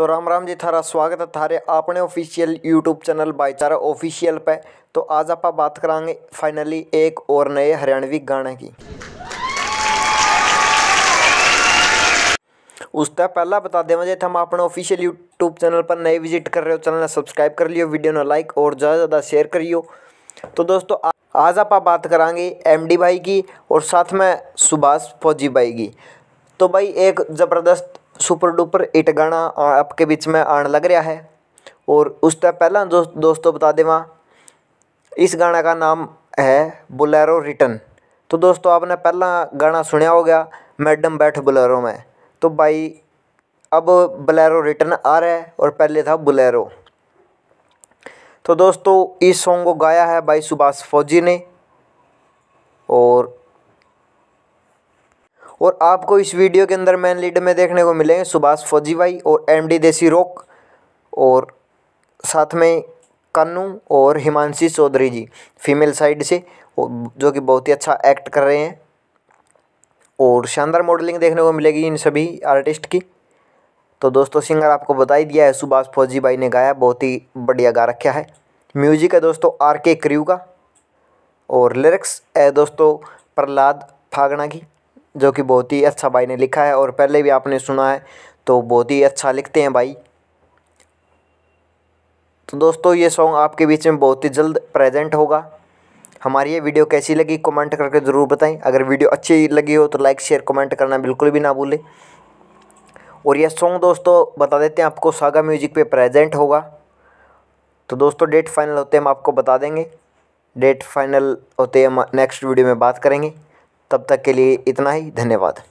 तो राम राम जी थारा स्वागत है थारे अपने official YouTube channel Bhaichara official पे तो आज आप बात करांगे फाइनली एक और नए हरियाणवी गाने की उसका पहला बता दें जैसे हम अपने ऑफिशियल यूट्यूब चैनल पर नए विजिट कर रहे हो चैनल सब्सक्राइब कर लियो वीडियो ने लाइक और ज़्यादा ज़्यादा शेयर करियो तो दोस्तों आज आप बात कराएंगे एम भाई की और साथ में सुभाष फौजी भाई की तो भाई एक ज़बरदस्त सुपर डुपर हिट गाना आपके बीच में आने लग रहा है और उस टाइम पहला दो, दोस्तों बता देवा इस गाने का नाम है बुलेरो रिटर्न तो दोस्तों आपने पहला गाना सुनया हो गया मैडम बैठ बुलेरो में तो भाई अब बुलेरो रिटर्न आ रहा है और पहले था बुलेरो तो दोस्तों इस सॉन्ग को गाया है भाई सुभाष फौजी ने और और आपको इस वीडियो के अंदर मैन लीड में देखने को मिलेंगे सुभाष फौजी भाई और एम डी देसी रोक और साथ में कन्नू और हिमांशी चौधरी जी फीमेल साइड से जो कि बहुत ही अच्छा एक्ट कर रहे हैं और शानदार मॉडलिंग देखने को मिलेगी इन सभी आर्टिस्ट की तो दोस्तों सिंगर आपको बता ही दिया है सुभाष फौजी भाई ने गाया बहुत ही बढ़िया गा रखा है म्यूजिक है दोस्तों आर के क्र्यू का और लिरिक्स है दोस्तों प्रहलाद फागना की जो कि बहुत ही अच्छा भाई ने लिखा है और पहले भी आपने सुना है तो बहुत ही अच्छा लिखते हैं भाई तो दोस्तों ये सॉन्ग आपके बीच में बहुत ही जल्द प्रेजेंट होगा हमारी ये वीडियो कैसी लगी कमेंट करके ज़रूर बताएं अगर वीडियो अच्छी लगी हो तो लाइक शेयर कमेंट करना बिल्कुल भी ना भूलें और यह सॉन्ग दोस्तों बता देते हैं आपको सागा म्यूजिक पे प्रेजेंट होगा तो दोस्तों डेट फाइनल होते हम आपको बता देंगे डेट फाइनल होते हम नेक्स्ट वीडियो में बात करेंगे तब तक के लिए इतना ही धन्यवाद